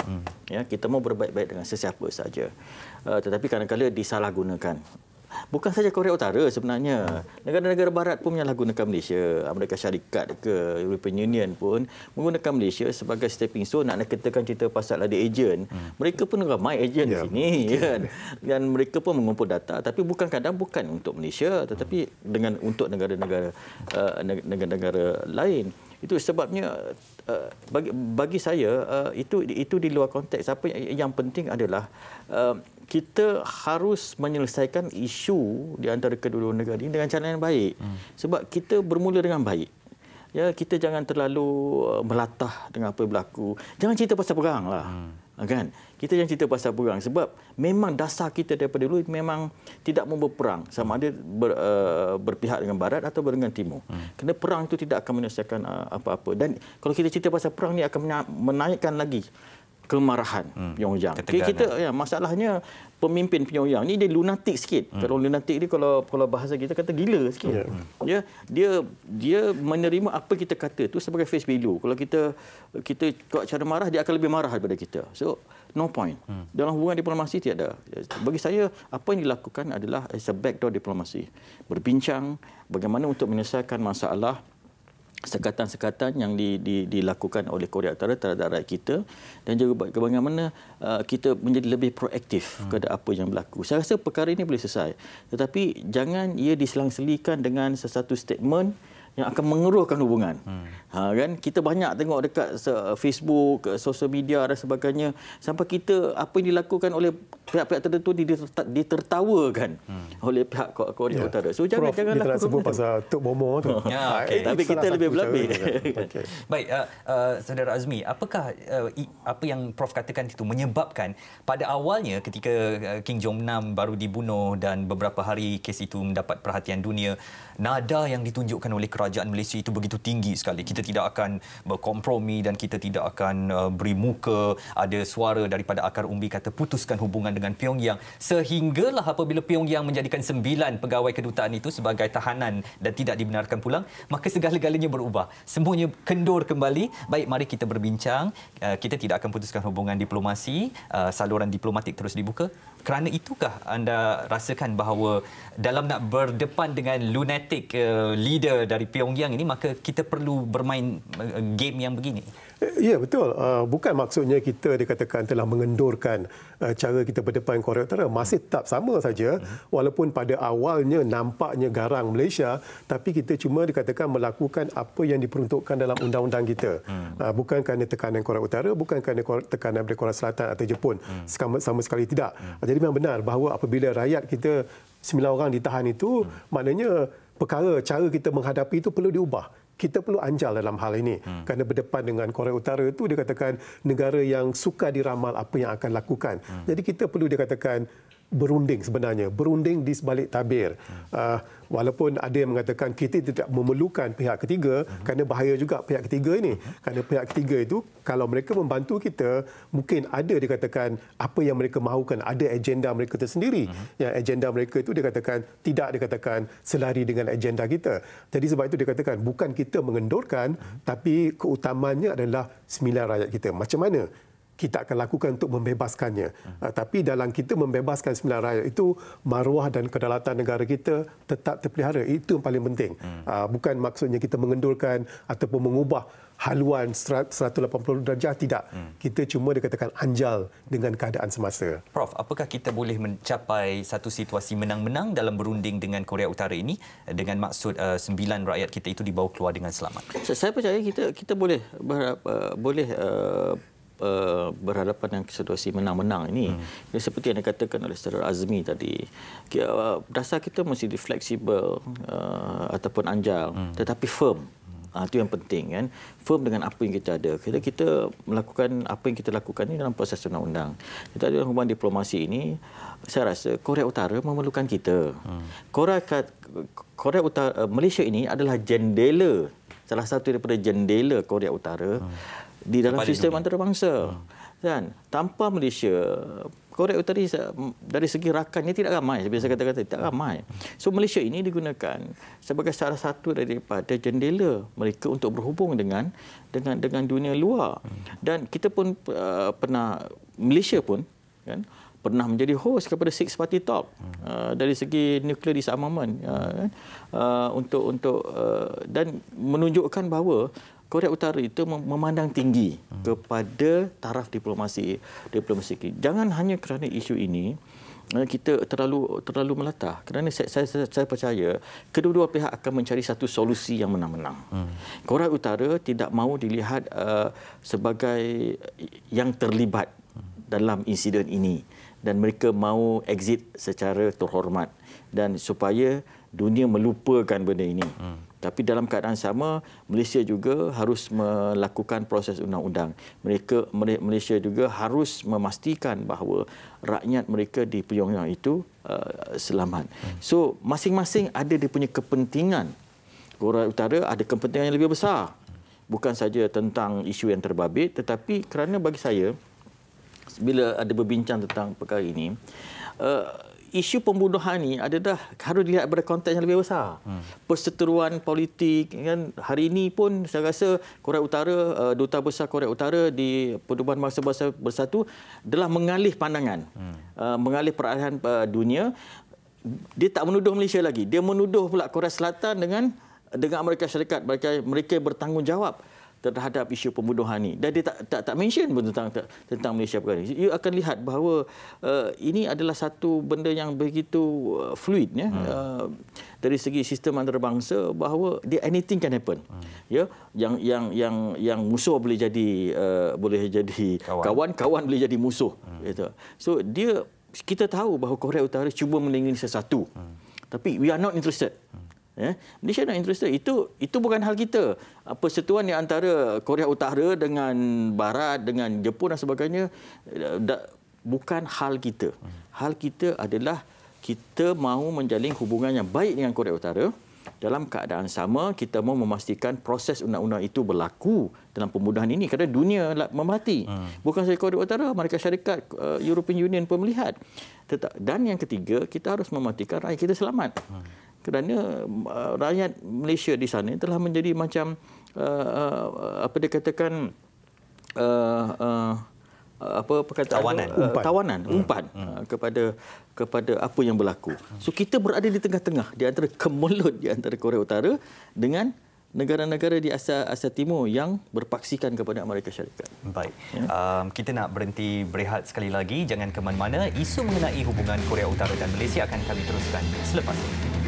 Ya, kita mau berbaik-baik dengan sesiapa saja. Uh, tetapi kadang-kadang disalahgunakan bukan saja Korea Utara sebenarnya. Negara-negara barat pun menggunakan Malaysia. Amerika Syarikat ke European Union pun menggunakan Malaysia sebagai stepping stone nak nak ketekan cerita pasal ada ejen. Hmm. Mereka pun ramai ejen yeah. di ya, sini kan. Dan mereka pun mengumpul data tapi bukan kadang bukan untuk Malaysia tetapi dengan untuk negara-negara uh, negara-negara lain itu sebabnya uh, bagi bagi saya uh, itu itu di luar konteks apa yang, yang penting adalah uh, kita harus menyelesaikan isu di antara kedua-dua negara ini dengan cara yang baik hmm. sebab kita bermula dengan baik ya kita jangan terlalu uh, melatah dengan apa yang berlaku jangan cerita pasal peranglah hmm. kan kita yang cerita pasal perang sebab memang dasar kita daripada dulu memang tidak mau berperang sama ada ber, uh, berpihak dengan barat atau dengan timur hmm. kerana perang itu tidak akan menyelesaikan uh, apa-apa dan kalau kita cerita pasal perang ini akan menaikkan lagi kemarahan hmm. Pyongyang. Okay, kita ya masalahnya pemimpin Pyongyang ni dia lunatik sikit. Hmm. Kalau lunatik ni kalau kalau bahasa kita kata gila sikit. Yeah. Hmm. Ya dia dia menerima apa kita kata tu sebagai face value. Kalau kita kita cara marah dia akan lebih marah daripada kita. So no point. Hmm. Dalam hubungan diplomasi tiada. Bagi saya apa yang dilakukan adalah as a backdoor diplomasi. Berbincang bagaimana untuk menyelesaikan masalah sekatan-sekatan yang di, di, dilakukan oleh Korea Utara terhadap rakyat kita dan juga bagaimana uh, kita menjadi lebih proaktif hmm. kepada apa yang berlaku. Saya rasa perkara ini boleh selesai. Tetapi jangan ia diselang-selikan dengan sesuatu statement yang akan mengeruhkan hubungan. Hmm. Ha, kan kita banyak tengok dekat Facebook, sosial media dan sebagainya sampai kita apa yang dilakukan oleh pihak-pihak tertentu ditertawakan hmm. oleh pihak Korea Ko- Ko- yeah. Utara. So jangan jangan lakukan sebut itu. pasal Tok Bomo tu. Yeah, ya, okay. Okay. Eh, Tapi kita lebih lebih. Kan? Okay. Baik, uh, uh, saudara Azmi, apakah uh, apa yang Prof katakan itu menyebabkan pada awalnya ketika eh, King Jong Nam baru dibunuh dan beberapa hari kes itu mendapat perhatian dunia, nada yang ditunjukkan oleh kerajaan Malaysia itu begitu tinggi sekali. Kita tidak akan berkompromi dan kita tidak akan uh, beri muka ada suara daripada akar umbi kata putuskan hubungan dengan Pyongyang sehinggalah apabila Pyongyang menjadikan sembilan pegawai kedutaan itu sebagai tahanan dan tidak dibenarkan pulang maka segala-galanya berubah semuanya kendur kembali baik mari kita berbincang eh, kita tidak akan putuskan hubungan diplomasi eh, saluran diplomatik terus dibuka kerana itukah anda rasakan bahawa dalam nak berdepan dengan lunatic eh, leader dari Pyongyang ini maka kita perlu bermain game yang begini Eh, ya betul. Ah, bukan maksudnya kita dikatakan telah mengendurkan ah, cara kita berdepan Korea Utara. Masih tetap sama saja. Walaupun pada awalnya nampaknya garang Malaysia, tapi kita cuma dikatakan melakukan apa yang diperuntukkan dalam undang-undang kita. Hmm. Ah, bukan kerana tekanan Korea Utara, bukan kerana tekanan dari Korea Selatan atau Jepun. Hmm. Sama, sama sekali tidak. Hmm. Jadi memang benar bahawa apabila rakyat kita sembilan orang ditahan itu, maknanya perkara, cara kita menghadapi itu perlu diubah kita perlu anjal dalam hal ini hmm. kerana berdepan dengan Korea Utara itu dia katakan negara yang suka diramal apa yang akan lakukan. Hmm. Jadi kita perlu dia katakan berunding sebenarnya berunding di sebalik tabir uh, walaupun ada yang mengatakan kita tidak memerlukan pihak ketiga uh-huh. kerana bahaya juga pihak ketiga ini uh-huh. kerana pihak ketiga itu kalau mereka membantu kita mungkin ada dikatakan apa yang mereka mahukan ada agenda mereka tersendiri uh-huh. yang agenda mereka itu dikatakan tidak dikatakan selari dengan agenda kita jadi sebab itu dikatakan bukan kita mengendurkan uh-huh. tapi keutamanya adalah sembilan rakyat kita macam mana kita akan lakukan untuk membebaskannya. Hmm. Uh, tapi dalam kita membebaskan sembilan rakyat itu, maruah dan kedaulatan negara kita tetap terpelihara. Itu yang paling penting. Hmm. Uh, bukan maksudnya kita mengendurkan ataupun mengubah haluan 180 darjah tidak hmm. kita cuma dikatakan anjal dengan keadaan semasa. Prof, apakah kita boleh mencapai satu situasi menang-menang dalam berunding dengan Korea Utara ini dengan maksud uh, sembilan rakyat kita itu dibawa keluar dengan selamat? Saya percaya kita kita boleh berharap eh, boleh uh, Eh, berhadapan dengan situasi menang-menang ini hmm. ya, seperti yang dikatakan oleh Saudara Azmi tadi ya, dasar kita mesti fleksibel uh, ataupun anjal hmm. tetapi firm Ha, hmm. ah, itu yang penting kan firm dengan apa yang kita ada kita kita melakukan apa yang kita lakukan ini dalam proses undang-undang kita ada hubungan diplomasi ini saya rasa Korea Utara memerlukan kita hmm. Korea Korea Utara Malaysia ini adalah jendela salah satu daripada jendela Korea Utara hmm di dalam sistem dunia. antarabangsa. Ha. Hmm. Dan tanpa Malaysia, Korea Utara dari segi rakannya tidak ramai. Seperti saya kata-kata, tidak hmm. ramai. So Malaysia ini digunakan sebagai salah satu daripada jendela mereka untuk berhubung dengan dengan dengan dunia luar. Hmm. Dan kita pun uh, pernah, Malaysia pun kan, pernah menjadi host kepada Six Party Talk uh, dari segi nuclear disarmament uh, kan. uh, untuk untuk uh, dan menunjukkan bahawa Korea Utara itu memandang tinggi hmm. kepada taraf diplomasi diplomasi kita. Jangan hanya kerana isu ini eh, kita terlalu terlalu melatah kerana saya, saya, saya, percaya kedua-dua pihak akan mencari satu solusi yang menang-menang. Hmm. Korea Utara tidak mahu dilihat uh, sebagai yang terlibat hmm. dalam insiden ini dan mereka mahu exit secara terhormat dan supaya dunia melupakan benda ini. Hmm. Tapi dalam keadaan sama, Malaysia juga harus melakukan proses undang-undang. Mereka Malaysia juga harus memastikan bahawa rakyat mereka di Pyongyang itu uh, selamat. So masing-masing ada dia punya kepentingan. Korea Utara ada kepentingan yang lebih besar. Bukan saja tentang isu yang terbabit, tetapi kerana bagi saya, bila ada berbincang tentang perkara ini, uh, isu pembunuhan ini ada dah harus dilihat pada konteks yang lebih besar. Hmm. Perseteruan politik kan hari ini pun saya rasa Korea Utara uh, duta besar Korea Utara di Pertubuhan Bangsa-Bangsa Bersatu telah mengalih pandangan. Hmm. Uh, mengalih perhatian uh, eh, dunia dia tak menuduh Malaysia lagi. Dia menuduh pula Korea Selatan dengan dengan Amerika Syarikat mereka mereka bertanggungjawab terhadap isu pembunuhan ini dan dia tak tak tak mention pun tentang tentang Malaysia perkara ini you akan lihat bahawa uh, ini adalah satu benda yang begitu uh, fluid ya hmm. uh, dari segi sistem antarabangsa bahawa dia anything can happen hmm. ya yeah? yang yang yang yang musuh boleh jadi uh, boleh jadi kawan. kawan boleh jadi musuh hmm. so dia kita tahu bahawa Korea Utara cuba melingkari sesuatu hmm. tapi we are not interested hmm. Eh, Malaysia nak interested. Itu itu bukan hal kita. Persetuan di antara Korea Utara dengan Barat, dengan Jepun dan sebagainya, eh, dah, bukan hal kita. Hal kita adalah kita mahu menjalin hubungan yang baik dengan Korea Utara. Dalam keadaan sama, kita mahu memastikan proses undang-undang itu berlaku dalam pemudahan ini kerana dunia memati. Hmm. Bukan saja Korea Utara, mereka Syarikat, eh, European Union pun melihat. Dan yang ketiga, kita harus memastikan rakyat kita selamat. Hmm kerana uh, rakyat Malaysia di sana telah menjadi macam uh, uh, apa dikatakan uh, uh, apa perkataan tawanan uh, umpan, tawanan, hmm. umpan hmm. Uh, kepada kepada apa yang berlaku. So kita berada di tengah-tengah di antara kemelut di antara Korea Utara dengan negara-negara di Asia Asia Timur yang berpaksikan kepada Amerika Syarikat. Baik. Ya? Um, kita nak berhenti berehat sekali lagi jangan ke mana-mana isu mengenai hubungan Korea Utara dan Malaysia akan kami teruskan selepas ini.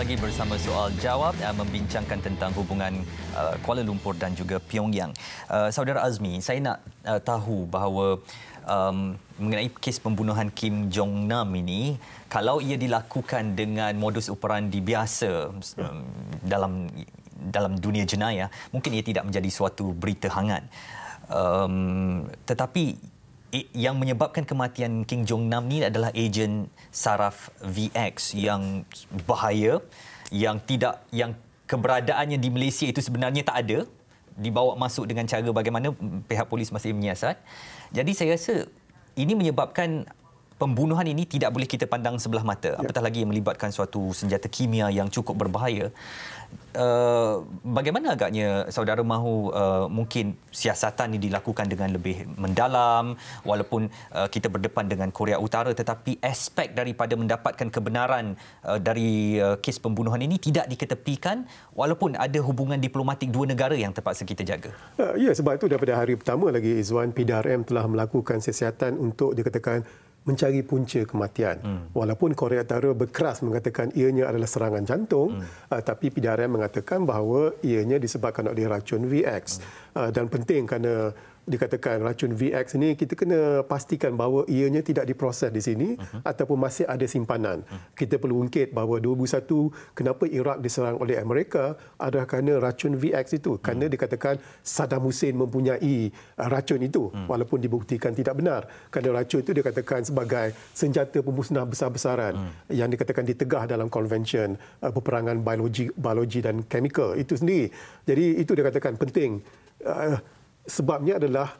lagi bersama soal jawab uh, membincangkan tentang hubungan eh, Kuala Lumpur dan juga Pyongyang. Eh, saudara Azmi, saya nak tahu bahawa um, mengenai kes pembunuhan Kim Jong Nam ini kalau ia dilakukan dengan modus operandi biasa um, dalam dalam dunia jenayah mungkin ia tidak menjadi suatu berita hangat. Um, tetapi yang menyebabkan kematian King Jong Nam ni adalah ejen saraf VX yang bahaya yang tidak yang keberadaannya di Malaysia itu sebenarnya tak ada dibawa masuk dengan cara bagaimana pihak polis masih menyiasat. Jadi saya rasa ini menyebabkan pembunuhan ini tidak boleh kita pandang sebelah mata ya. apatah lagi yang melibatkan suatu senjata kimia yang cukup berbahaya Uh, bagaimana agaknya saudara mahu uh, mungkin siasatan ini dilakukan dengan lebih mendalam walaupun uh, kita berdepan dengan Korea Utara tetapi aspek daripada mendapatkan kebenaran uh, dari uh, kes pembunuhan ini tidak diketepikan walaupun ada hubungan diplomatik dua negara yang terpaksa kita jaga. Uh, ya sebab itu daripada hari pertama lagi Izwan PDRM telah melakukan siasatan untuk dikatakan mencari punca kematian. Hmm. Walaupun Korea Utara berkeras mengatakan ianya adalah serangan jantung, hmm. uh, tapi PDRM mengatakan bahawa ianya disebabkan oleh racun VX. Hmm. Uh, dan penting kerana dikatakan racun VX ini kita kena pastikan bahawa ianya tidak diproses di sini uh-huh. ataupun masih ada simpanan. Uh-huh. Kita perlu ungkit bahawa 2001 kenapa Iraq diserang oleh Amerika adalah kerana racun VX itu. Uh-huh. Kerana hmm. dikatakan Saddam Hussein mempunyai racun itu uh-huh. walaupun dibuktikan tidak benar. Kerana racun itu dikatakan sebagai senjata pemusnah besar-besaran uh-huh. yang dikatakan ditegah dalam konvensyen uh, peperangan biologi biologi dan kimia itu sendiri. Jadi itu dikatakan penting uh, sebabnya adalah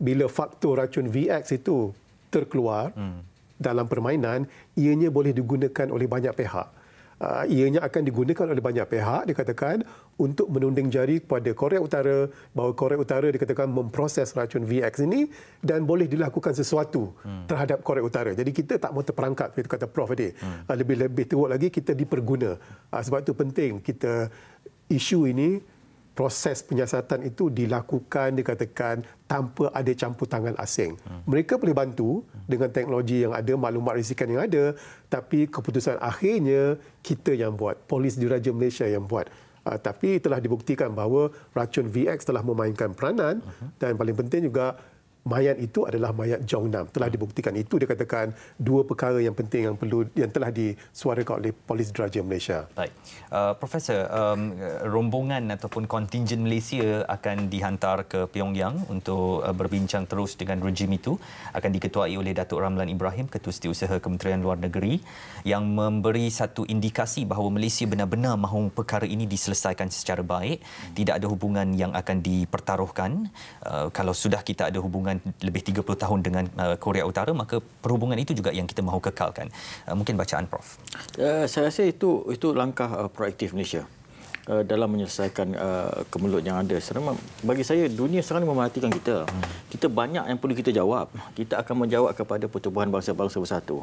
bila faktor racun VX itu terkeluar hmm. dalam permainan, ianya boleh digunakan oleh banyak pihak. Ah, ianya akan digunakan oleh banyak pihak, dikatakan, untuk menunding jari kepada Korea Utara bahawa Korea Utara dikatakan memproses racun VX ini dan boleh dilakukan sesuatu hmm. terhadap Korea Utara. Jadi kita tak mahu terperangkap, itu kata Prof tadi. Hmm. Lebih-lebih ah, teruk lagi, kita diperguna. Ah, sebab itu penting kita isu ini proses penyiasatan itu dilakukan dikatakan tanpa ada campur tangan asing. Hmm. Mereka boleh bantu dengan teknologi yang ada, maklumat risikan yang ada, tapi keputusan akhirnya kita yang buat, polis diraja Malaysia yang buat. Uh, tapi telah dibuktikan bahawa racun VX telah memainkan peranan hmm. dan paling penting juga mayat itu adalah mayat Jong Nam. telah dibuktikan itu dia katakan dua perkara yang penting yang perlu yang telah disuarakan oleh polis diraja Malaysia. Baik. Uh, Profesor, um, rombongan ataupun kontingen Malaysia akan dihantar ke Pyongyang untuk uh, berbincang terus dengan rejim itu akan diketuai oleh Datuk Ramlan Ibrahim Ketua Setiausaha Kementerian Luar Negeri yang memberi satu indikasi bahawa Malaysia benar-benar mahu perkara ini diselesaikan secara baik, tidak ada hubungan yang akan dipertaruhkan uh, kalau sudah kita ada hubungan hubungan lebih 30 tahun dengan uh, Korea Utara maka perhubungan itu juga yang kita mahu kekalkan uh, mungkin bacaan prof uh, saya rasa itu itu langkah uh, proaktif Malaysia Eh, dalam menyelesaikan uh, kemelut yang ada. Sebenarnya bagi saya dunia sekarang ini memerhatikan kita. Hmm. Kita banyak yang perlu kita jawab. Kita akan menjawab kepada pertubuhan bangsa-bangsa bersatu.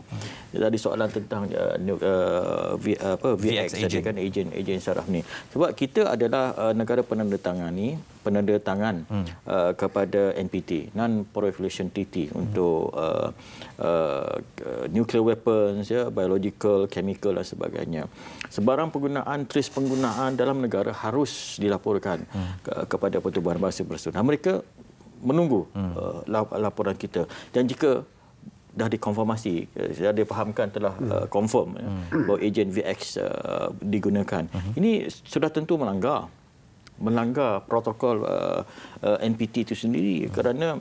Tadi hmm. soalan tentang uh, uh, v, uh, apa VX kan agent agent saraf ni. Sebab kita adalah uh, negara penanda tangan ni penanda tangan hmm. uh, kepada NPT non proliferation treaty hmm. untuk uh, Uh, nuclear weapons, ya, biological, chemical dan sebagainya. Sebarang penggunaan, tris penggunaan dalam negara harus dilaporkan hmm. ke, kepada Pertubuhan Bahasa Bersatu. Nah, mereka menunggu hmm. uh, laporan kita. Dan jika dah dikonfirmasi, eh, saya dah difahamkan telah hmm. uh, confirm ya, hmm. bahawa ejen VX uh, digunakan. Hmm. Ini sudah tentu melanggar melanggar protokol uh, uh, NPT itu sendiri hmm. kerana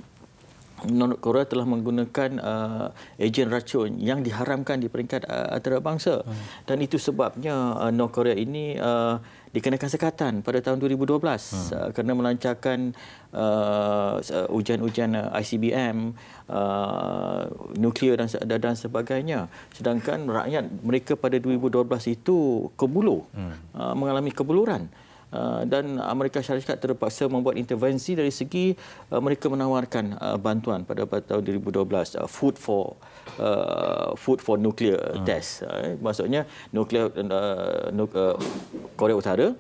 North Korea telah menggunakan uh, ejen racun yang diharamkan di peringkat uh, antarabangsa hmm. dan itu sebabnya uh, North Korea ini uh, dikenakan sekatan pada tahun 2012 hmm. uh, kerana melancarkan uh, uh ujian-ujian uh, ICBM uh, nuklear dan, dan dan sebagainya sedangkan rakyat mereka pada 2012 itu kebulu hmm. uh, mengalami kebuluran Uh, dan Amerika Syarikat terpaksa membuat intervensi dari segi uh, mereka menawarkan uh, bantuan pada, tahun 2012 uh, food for uh, food for nuclear uh. test uh, maksudnya nuklear uh, nu- uh, Korea Utara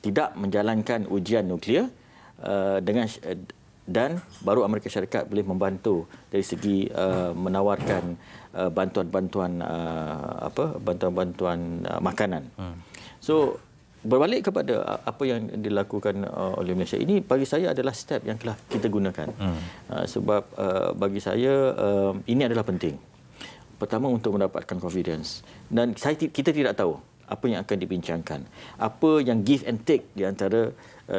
tidak menjalankan ujian nuklear uh, dengan uh, dan baru Amerika Syarikat boleh membantu dari segi uh, menawarkan uh, bantuan-bantuan uh, apa bantuan-bantuan uh, makanan. Hmm. So berbalik kepada apa yang dilakukan oleh Malaysia ini bagi saya adalah step yang telah kita gunakan hmm. sebab bagi saya ini adalah penting pertama untuk mendapatkan confidence dan kita tidak tahu apa yang akan dibincangkan apa yang give and take di antara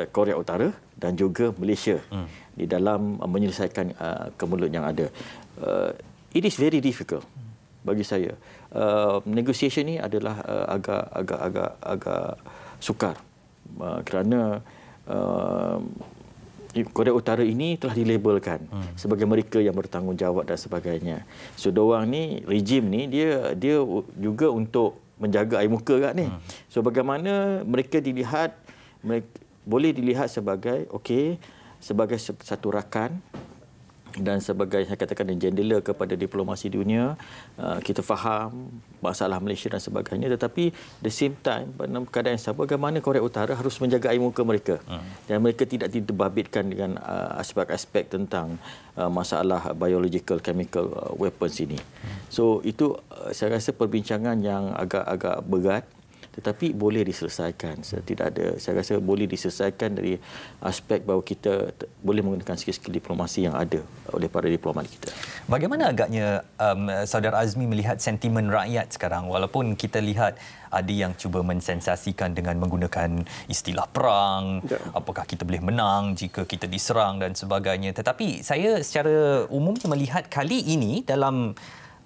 Korea Utara dan juga Malaysia hmm. di dalam menyelesaikan kemulut yang ada it is very difficult bagi saya negosiasi ini adalah agak agak agak agak sukar uh, kerana uh, Korea Utara ini telah dilabelkan hmm. sebagai mereka yang bertanggungjawab dan sebagainya. So doang ni rejim ni dia dia juga untuk menjaga air muka kat ni. Hmm. So bagaimana mereka dilihat mereka, boleh dilihat sebagai okey sebagai satu rakan dan sebagai saya katakan jendela kepada diplomasi dunia uh, kita faham masalah Malaysia dan sebagainya tetapi the same time pada keadaan yang sama bagaimana Korea Utara harus menjaga air muka mereka hmm. dan mereka tidak diterbabitkan dengan uh, aspek-aspek tentang uh, masalah biological chemical weapons ini hmm. so itu saya rasa perbincangan yang agak-agak berat tetapi boleh diselesaikan saya tidak ada saya rasa boleh diselesaikan dari aspek bahawa kita boleh menggunakan skill-skill diplomasi yang ada oleh para diplomat kita bagaimana agaknya um, saudara Azmi melihat sentimen rakyat sekarang walaupun kita lihat ada yang cuba mensensasikan dengan menggunakan istilah perang ya. apakah kita boleh menang jika kita diserang dan sebagainya tetapi saya secara umumnya melihat kali ini dalam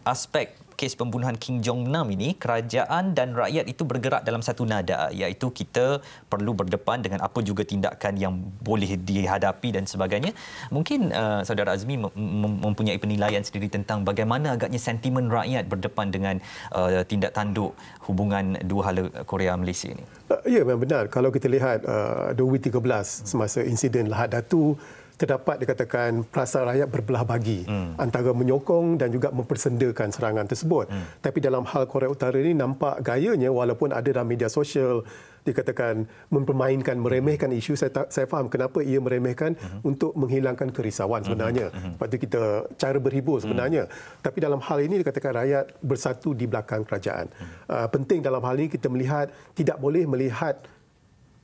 aspek kes pembunuhan King Jong Nam ini, kerajaan dan rakyat itu bergerak dalam satu nada iaitu kita perlu berdepan dengan apa juga tindakan yang boleh dihadapi dan sebagainya. Mungkin uh, saudara Azmi mempunyai penilaian sendiri tentang bagaimana agaknya sentimen rakyat berdepan dengan uh, tindak tanduk hubungan dua hala Korea Malaysia ini. Uh, ya, benar. Kalau kita lihat uh, 2013 semasa insiden Lahad Datu terdapat dikatakan perasaan rakyat berbelah bagi hmm. antara menyokong dan juga mempersendakan serangan tersebut. Hmm. Tapi dalam hal Korea Utara ini nampak gayanya walaupun ada dalam media sosial dikatakan mempermainkan meremehkan isu saya tak, saya faham kenapa ia meremehkan uh-huh. untuk menghilangkan kerisauan hmm. sebenarnya uh-huh. Hmm. patut kita cara berhibur sebenarnya uh-huh. tapi dalam hal ini dikatakan rakyat bersatu di belakang kerajaan uh-huh. uh, penting dalam hal ini kita melihat tidak boleh melihat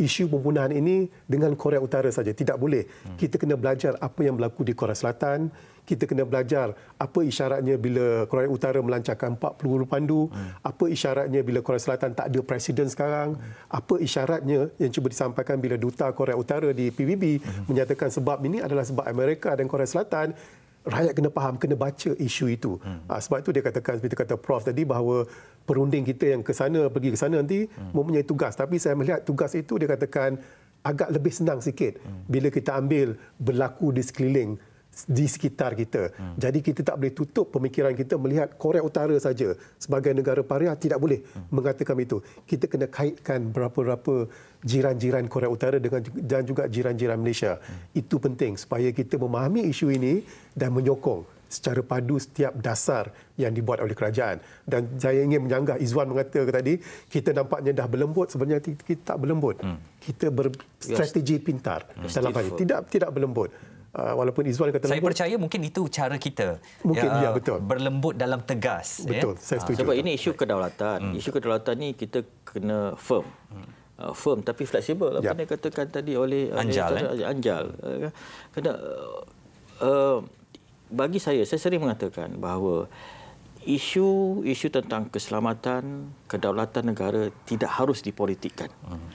isu pembunuhan ini dengan Korea Utara saja. Tidak boleh. Hmm. Kita kena belajar apa yang berlaku di Korea Selatan. Kita kena belajar apa isyaratnya bila Korea Utara melancarkan 40 pandu. Hmm. Apa isyaratnya bila Korea Selatan tak ada presiden sekarang. Hmm. Apa isyaratnya yang cuba disampaikan bila Duta Korea Utara di PBB menyatakan sebab ini adalah sebab Amerika dan Korea Selatan rakyat kena faham, kena baca isu itu. Hmm. Ha, sebab itu dia katakan seperti kata Prof tadi bahawa perunding kita yang ke sana pergi ke sana nanti hmm. mempunyai tugas. Tapi saya melihat tugas itu dia katakan agak lebih senang sikit hmm. bila kita ambil berlaku di sekeliling di sekitar kita. Hmm. Jadi kita tak boleh tutup pemikiran kita melihat Korea Utara saja sebagai negara pariah tidak boleh hmm. mengatakan itu. Kita kena kaitkan berapa-berapa jiran-jiran Korea Utara dengan dan juga jiran-jiran Malaysia. Hmm. Itu penting supaya kita memahami isu ini dan menyokong secara padu setiap dasar yang dibuat oleh kerajaan. Dan saya ingin menyanggah Izwan mengatakan tadi, kita nampaknya dah berlembut, sebenarnya kita tak berlembut. Hmm. Kita berstrategi pintar hmm. dalam hal Tidak, tidak berlembut. Ah, walaupun Izwan kata saya lembut. percaya mungkin itu cara kita mungkin ya, ya betul berlembut dalam tegas ya. betul ya? saya ah. setuju sebab ini isu kedaulatan hmm. isu kedaulatan ni kita kena firm uh, firm tapi fleksibel apa ya. yang katakan tadi oleh Anjal oleh, eh? Anjal eh, kan? kena uh, bagi saya saya sering mengatakan bahawa isu isu tentang keselamatan kedaulatan negara tidak harus dipolitikkan hmm.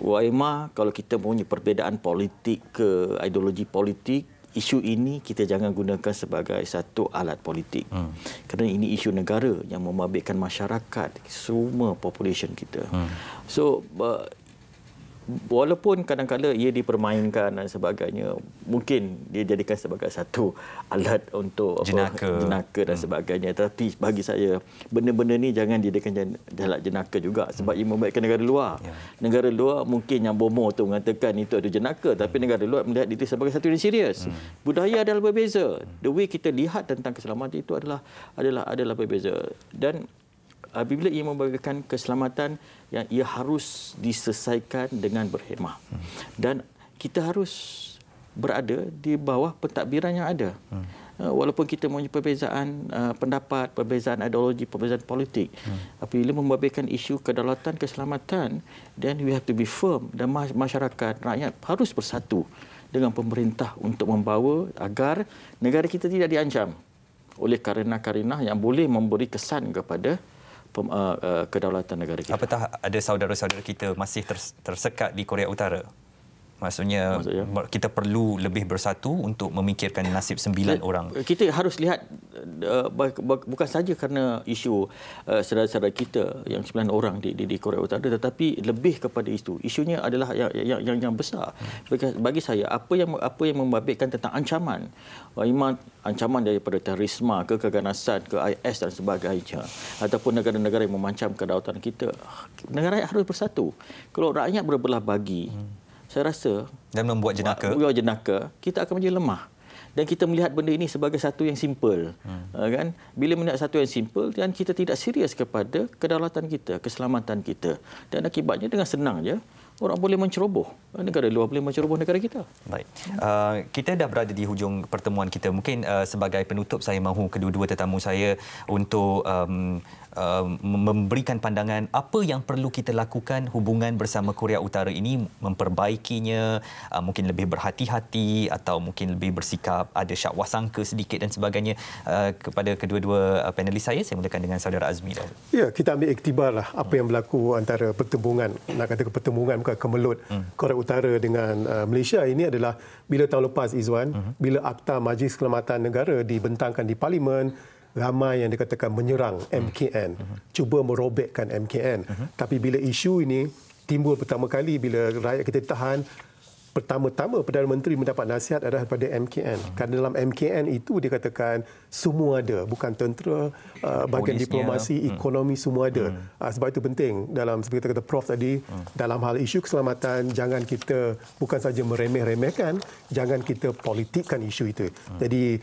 Waima kalau kita punya perbezaan politik ke ideologi politik isu ini kita jangan gunakan sebagai satu alat politik hmm. kerana ini isu negara yang membabitkan masyarakat semua population kita hmm. so walaupun kadang-kadang ia dipermainkan dan sebagainya mungkin dia jadikan sebagai satu alat untuk jenaka, apa, jenaka dan hmm. sebagainya Tetapi bagi saya benda-benda ni jangan dijadikan alat jenaka juga sebab hmm. ia membaikkan negara luar yeah. negara luar mungkin yang bomo tu mengatakan itu adalah jenaka tapi hmm. negara luar melihat itu sebagai satu yang serius hmm. budaya adalah berbeza the way kita lihat tentang keselamatan itu adalah adalah adalah berbeza dan apabila ia memberikan keselamatan yang ia harus diselesaikan dengan berhemah. Dan kita harus berada di bawah pentadbiran yang ada. Hmm. Eh, walaupun kita mempunyai perbezaan eh, pendapat, perbezaan ideologi, perbezaan politik. Hmm. Apabila membabitkan isu kedaulatan, keselamatan, then we have to be firm dan masyarakat, rakyat harus bersatu dengan pemerintah untuk membawa agar negara kita tidak diancam oleh karena-karena yang boleh memberi kesan kepada pem, uh, uh, kedaulatan negara kita. Apatah ada saudara-saudara kita masih tersekat di Korea Utara? Maksudnya, Maksudnya kita perlu lebih bersatu untuk memikirkan nasib sembilan kita, eh, orang. Kita harus lihat eh, bukan saja kerana isu uh, eh, saudara kita yang sembilan orang di, di, di Korea Utara tetapi lebih kepada itu. Isunya adalah yang yang ya, yang, yang besar. Bagi saya apa yang apa yang membabitkan tentang ancaman iman ancaman daripada terorisme ke keganasan ke IS dan sebagainya ataupun negara-negara yang memancam kedaulatan kita. Negara harus bersatu. Kalau rakyat berbelah bagi hmm saya rasa dan membuat jenaka membuat jenaka kita akan menjadi lemah dan kita melihat benda ini sebagai satu yang simple hmm. Eh, kan bila melihat satu yang simple dan kita tidak serius kepada kedaulatan kita keselamatan kita dan akibatnya dengan senang je orang boleh menceroboh eh, negara luar boleh menceroboh negara kita. Baik. Uh, kita dah berada di hujung pertemuan kita. Mungkin uh, sebagai penutup saya mahu kedua-dua tetamu saya untuk um, Uh, memberikan pandangan apa yang perlu kita lakukan hubungan bersama Korea Utara ini memperbaikinya uh, mungkin lebih berhati-hati atau mungkin lebih bersikap ada syak wasangka sedikit dan sebagainya uh, kepada kedua-dua panelis saya saya mulakan dengan saudara Azmi dahulu. Ya, kita ambil lah apa yang berlaku antara pertembungan nak kata pertembungan bukan kemelut hmm. Korea Utara dengan Malaysia ini adalah bila tahun lepas Izwan hmm. bila akta Majlis Keselamatan Negara dibentangkan di parlimen ramai yang dikatakan menyerang MKN, uh-huh. Mhm. Mhm. cuba merobekkan MKN. Uh-huh. Mhm. Tapi bila isu ini timbul pertama kali bila rakyat kita ditahan pertama-tama Perdana Menteri mendapat nasihat adalah daripada MKN. Uh-huh. Kerana dalam MKN itu dikatakan semua ada, bukan tentera, uh, bahagian diplomasi, uh-huh. ekonomi semua ada. uh Uh, sebab itu penting dalam seperti kata Prof tadi, uh dalam hal isu keselamatan jangan kita bukan saja meremeh-remehkan, jangan kita politikkan isu itu. uh Jadi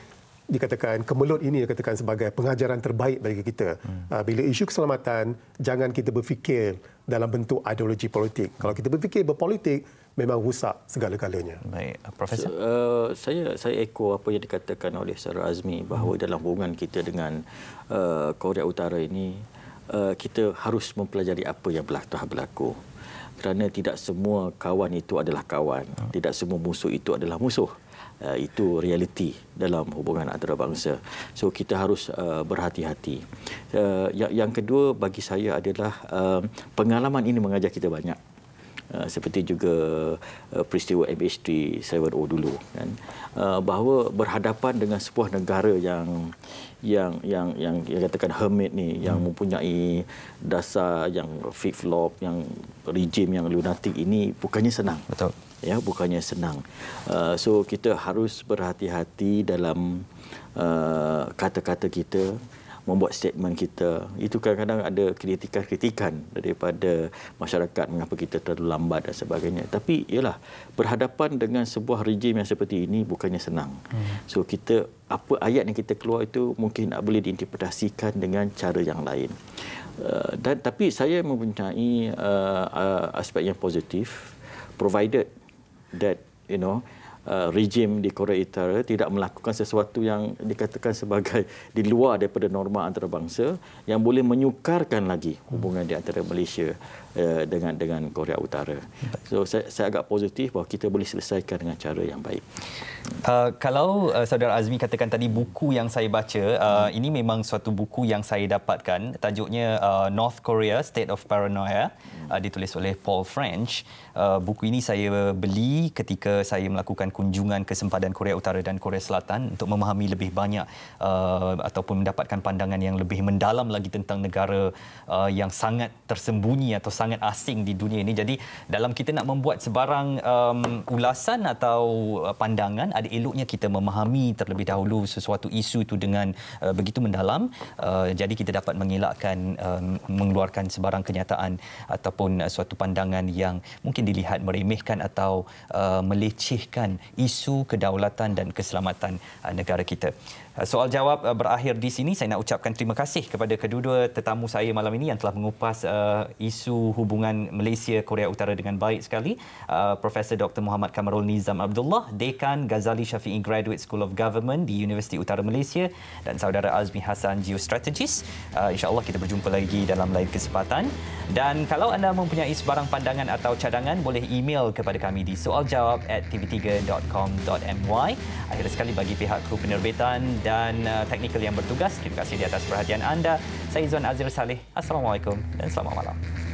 dikatakan kemelut ini dikatakan sebagai pengajaran terbaik bagi kita. Hmm. Ah, bila isu keselamatan, jangan kita berfikir dalam bentuk ideologi politik. Kalau kita berfikir berpolitik, memang rusak segala-galanya. Baik, Profesor. So, uh, saya saya echo apa yang dikatakan oleh Sarah Azmi bahawa hmm. dalam hubungan kita dengan uh, Korea Utara ini, uh, kita harus mempelajari apa yang telah berlaku. Kerana tidak semua kawan itu adalah kawan. Hmm. Tidak semua musuh itu adalah musuh. Uh, itu realiti dalam hubungan antarabangsa. So kita harus uh, berhati-hati. Uh, yang, yang kedua bagi saya adalah uh, pengalaman ini mengajar kita banyak. Uh, seperti juga uh, peristiwa MH370 dulu kan uh, bahawa berhadapan dengan sebuah negara yang yang yang yang katakan hermit ni hmm. yang mempunyai dasar yang fifth law yang rejim yang lunatik ini bukannya senang betul ya bukannya senang so kita harus berhati-hati dalam kata-kata kita membuat statement kita. Itu kadang-kadang ada kritikan-kritikan daripada masyarakat mengapa kita terlalu lambat dan sebagainya. Tapi ialah berhadapan dengan sebuah rejim yang seperti ini bukannya senang. Hmm. So kita apa ayat yang kita keluar itu mungkin tak boleh diinterpretasikan dengan cara yang lain. Uh, dan tapi saya mempunyai uh, uh, aspek yang positif provided that you know uh, rejim di Korea Utara tidak melakukan sesuatu yang dikatakan sebagai di luar daripada norma antarabangsa yang boleh menyukarkan lagi hubungan di antara Malaysia Eh, dengan dengan Korea Utara. So saya, saya agak positif bahawa kita boleh selesaikan dengan cara yang baik. Uh, kalau uh, saudara Azmi katakan tadi buku yang saya baca uh, hmm. ini memang suatu buku yang saya dapatkan tajuknya uh, North Korea State of Paranoia hmm. uh, ditulis oleh Paul French. Uh, buku ini saya beli ketika saya melakukan kunjungan ke sempadan Korea Utara dan Korea Selatan untuk memahami lebih banyak uh, ataupun mendapatkan pandangan yang lebih mendalam lagi tentang negara uh, yang sangat tersembunyi atau sangat sangat asing di dunia ini. Jadi dalam kita nak membuat sebarang um, ulasan atau uh, pandangan, ada eloknya kita memahami terlebih dahulu sesuatu isu itu dengan uh, begitu mendalam. Uh, jadi kita dapat mengelakkan um, mengeluarkan sebarang kenyataan ataupun uh, suatu pandangan yang mungkin dilihat meremehkan atau uh, melecehkan isu kedaulatan dan keselamatan uh, negara kita. Uh, soal jawab uh, berakhir di sini saya nak ucapkan terima kasih kepada kedua-dua tetamu saya malam ini yang telah mengupas uh, isu uh, hubungan Malaysia Korea Utara dengan baik sekali uh, Profesor Dr Muhammad Kamarul Nizam Abdullah Dekan Ghazali Syafi'i Graduate School of Government di Universiti Utara Malaysia dan saudara Azmi Hasan Geostrategist uh, insyaallah kita berjumpa lagi dalam lain kesempatan dan kalau anda mempunyai sebarang pandangan atau cadangan boleh email kepada kami di soaljawab@tv3.com.my akhir sekali bagi pihak kru penerbitan dan uh, teknikal yang bertugas terima kasih di atas perhatian anda saya Zuan Azir Saleh assalamualaikum dan selamat malam.